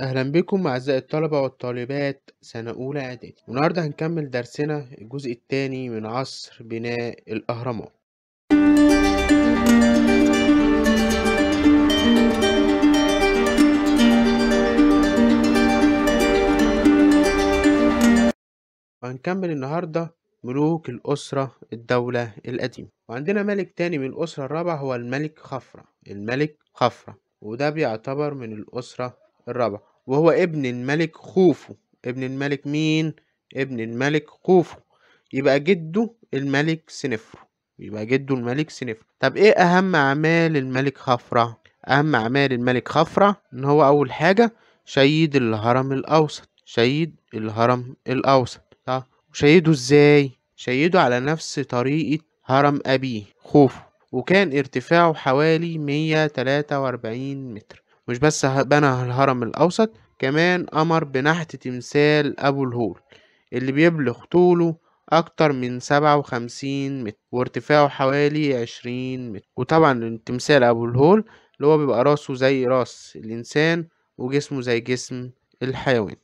اهلا بكم اعزائي الطلبه والطالبات سنه اولى اعدادي والنهارده هنكمل درسنا الجزء الثاني من عصر بناء الاهرامات وهنكمل النهاردة ملوك الأسرة الدولة القديمة وعندنا ملك تاني من الأسرة الرابعة هو الملك خفرة الملك خفرة وده بيعتبر من الأسرة الرابعة وهو ابن الملك خوفو ابن الملك مين؟ ابن الملك خوفو يبقى جده الملك سنفرو يبقى جده الملك سنفرو طب ايه أهم أعمال الملك خفرة؟ أهم أعمال الملك خفرة إن هو أول حاجة شيد الهرم الأوسط شيد الهرم الأوسط طب ازاي شيده على نفس طريقة هرم أبيه خوف وكان ارتفاعه حوالي 143 متر مش بس بنى الهرم الأوسط كمان أمر بنحت تمثال أبو الهول اللي بيبلغ طوله أكتر من سبعة وخمسين متر وارتفاعه حوالي عشرين متر وطبعا تمثال أبو الهول اللي هو بيبقى راسه زي راس الإنسان وجسمه زي جسم الحيوان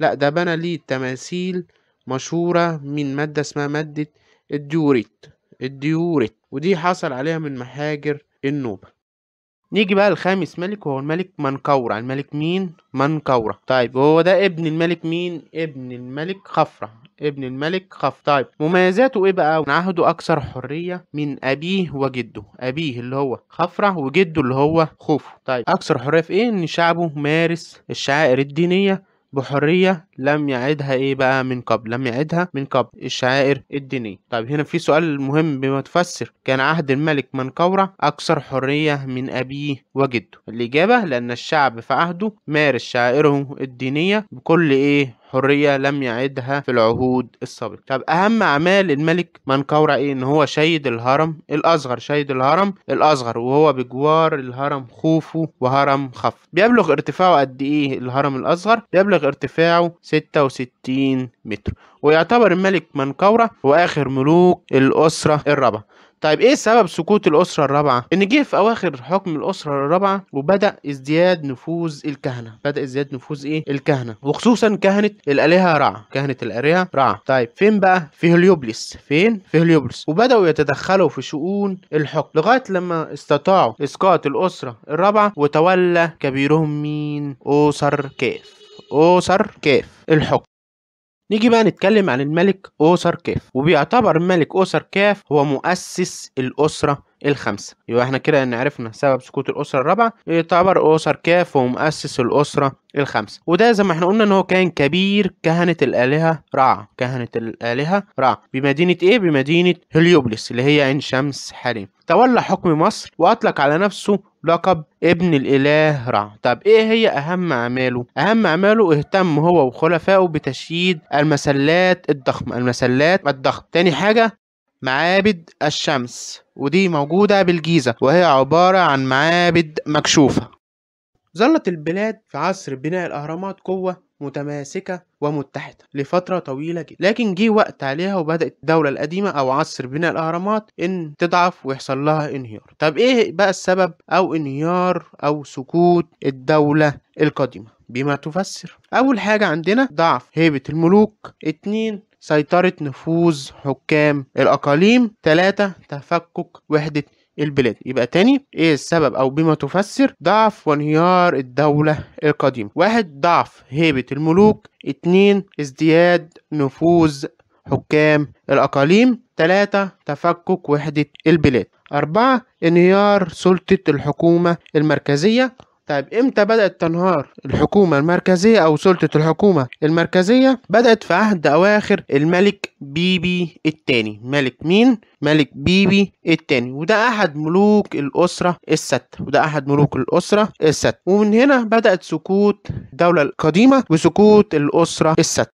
لا ده بنى ليه تماثيل مشهورة من مادة اسمها مادة الديوريت الديوريت ودي حصل عليها من محاجر النوبة نيجي بقى لخامس ملك وهو الملك منكورة الملك مين منكورة طيب هو ده ابن الملك مين ابن الملك خفرة ابن الملك خف طيب مميزاته ايه بقى عهده اكثر حرية من ابيه وجده ابيه اللي هو خفرة وجده اللي هو خوفو طيب اكثر حرية في ايه ان شعبه مارس الشعائر الدينية بحرية لم يعدها ايه بقى من قبل لم يعدها من قبل الشعائر الدينية طيب هنا في سؤال مهم بما تفسر كان عهد الملك منقورة أكثر حرية من أبيه وجده الإجابة لأن الشعب في عهده مارس شعائره الدينية بكل ايه حرية لم يعدها في العهود السابقة طب أهم أعمال الملك منقورة إيه إن هو شيد الهرم الأصغر شيد الهرم الأصغر وهو بجوار الهرم خوفو وهرم خف بيبلغ ارتفاعه قد إيه الهرم الأصغر بيبلغ ارتفاعه 66 متر ويعتبر الملك منقورة هو آخر ملوك الأسرة الرابعة طيب ايه سبب سقوط الاسره الرابعه ان جه في اواخر حكم الاسره الرابعه وبدا ازدياد نفوذ الكهنه بدا ازدياد نفوذ ايه الكهنه وخصوصا كهنه الالهه رع كهنه الالهه رع طيب فين بقى في هليوبلس فين في هليوبلس وبداوا يتدخلوا في شؤون الحكم لغايه لما استطاعوا اسقاط الاسره الرابعه وتولى كبيرهم مين اوسر كيف اوسر كيف الحكم نيجي بقى نتكلم عن الملك أوسر كاف وبيعتبر الملك أوسر كاف هو مؤسس الأسرة الخمسة يبقى احنا كده ان عرفنا سبب سقوط الأسرة الرابعة يعتبر أسر كاف ومؤسس الأسرة الخمسة وده زي ما احنا قلنا ان هو كان كبير كهنة الآلهة رع كهنة الآلهة رع بمدينة ايه بمدينة هليوبلس اللي هي عين شمس حاليا تولى حكم مصر وأطلق على نفسه لقب ابن الإله رع طب إيه هي أهم أعماله؟ أهم أعماله اهتم هو وخلفائه بتشييد المسلات الضخمة المسلات الضخمة تاني حاجة معابد الشمس ودي موجودة بالجيزة وهي عبارة عن معابد مكشوفة ظلت البلاد في عصر بناء الأهرامات قوة متماسكة ومتحدة لفترة طويلة جدا لكن جه وقت عليها وبدأت الدولة القديمة أو عصر بناء الأهرامات إن تضعف ويحصل لها انهيار طب إيه بقى السبب أو انهيار أو سكوت الدولة القديمة بما تفسر أول حاجة عندنا ضعف هيبة الملوك اتنين سيطرة نفوذ حكام الأقاليم ثلاثة تفكك وحدة البلاد يبقى تاني ايه السبب او بما تفسر ضعف وانهيار الدولة القديمة واحد ضعف هيبة الملوك اتنين ازدياد نفوذ حكام الأقاليم تلاتة تفكك وحدة البلاد أربعة انهيار سلطة الحكومة المركزية طيب امتى بدأت تنهار الحكومة المركزية أو سلطة الحكومة المركزية بدأت في عهد أواخر الملك بيبي الثاني ملك مين ملك بيبي الثاني وده أحد ملوك الأسرة الستة وده أحد ملوك الأسرة الستة ومن هنا بدأت سقوط الدولة القديمة وسقوط الأسرة الستة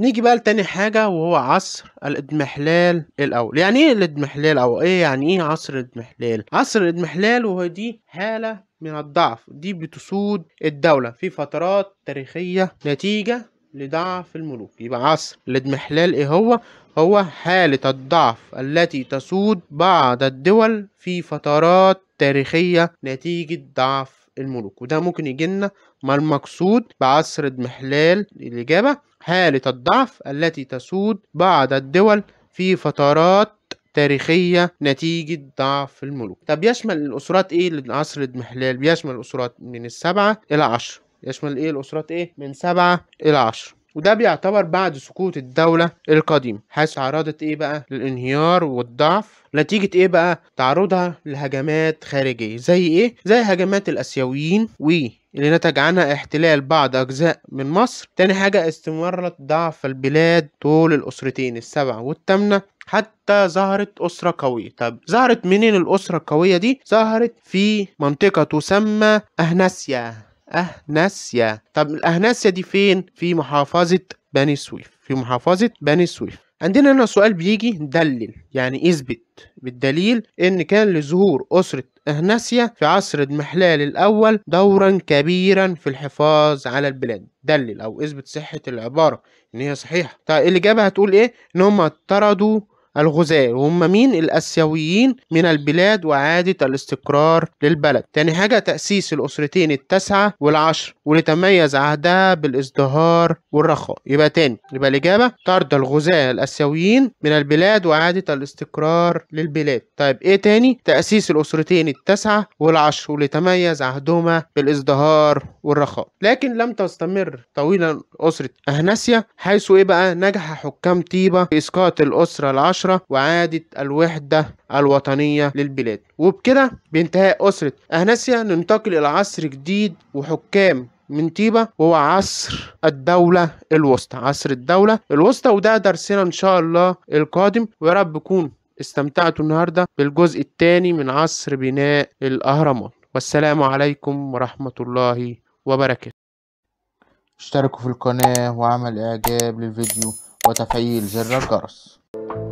نيجي بقى لتاني حاجة وهو عصر الإضمحلال الأول يعني إيه الإضمحلال أو إيه يعني إيه عصر الإضمحلال عصر الإضمحلال وهو دي حالة من الضعف دي بتسود الدولة في فترات تاريخية نتيجة لضعف الملوك يبقى عصر الاضمحلال ايه هو هو حالة الضعف التي تسود بعض الدول في فترات تاريخية نتيجة ضعف الملوك وده ممكن يجينا ما المقصود بعصر اضمحلال الإجابة حالة الضعف التي تسود بعض الدول في فترات تاريخية نتيجة ضعف الملوك طب يشمل الأسرات إيه لعصر الضمحلال بيشمل الأسرات من السبعة إلى عشر يشمل إيه الأسرات إيه من سبعة إلى عشر وده بيعتبر بعد سقوط الدولة القديمة حيث تعرضت ايه بقى للانهيار والضعف نتيجة ايه بقى تعرضها لهجمات خارجية زي ايه زي هجمات الاسيويين و اللي نتج عنها احتلال بعض أجزاء من مصر تاني حاجة استمرت ضعف البلاد طول الأسرتين السبعة والثامنة حتى ظهرت أسرة قوية طب ظهرت منين الأسرة القوية دي؟ ظهرت في منطقة تسمى أهناسيا أهناسيا طب الأهناسيا دي فين؟ في محافظة بني سويف في محافظة بني سويف عندنا هنا سؤال بيجي دلل يعني اثبت بالدليل ان كان لظهور اسره أهناسيا في عصر دمحلال الأول دورا كبيرا في الحفاظ على البلاد دلل أو اثبت صحة العبارة إن هي صحيحة طيب الإجابة هتقول إيه إن هم طردوا الغزاة وهم مين الآسيويين من البلاد وعادة الاستقرار للبلد تاني حاجة تأسيس الأسرتين التسعة والعشر ولتميز عهدها بالازدهار والرخاء يبقى تاني يبقى الإجابة طرد الغزاة الآسيويين من البلاد وعادة الاستقرار للبلاد طيب إيه تاني تأسيس الأسرتين التسعة والعشر ولتميز عهدهما بالازدهار والرخاء لكن لم تستمر طويلا أسرة أهنسيا حيث إيه بقى نجح حكام طيبة في إسقاط الأسرة العشر العشرة وعادة الوحدة الوطنية للبلاد وبكده بانتهاء أسرة أهناسيا ننتقل إلى عصر جديد وحكام من طيبة وهو عصر الدولة الوسطى عصر الدولة الوسطى وده درسنا إن شاء الله القادم ويا رب استمتعتوا النهاردة بالجزء الثاني من عصر بناء الأهرامات والسلام عليكم ورحمة الله وبركاته اشتركوا في القناة وعمل إعجاب للفيديو وتفعيل زر الجرس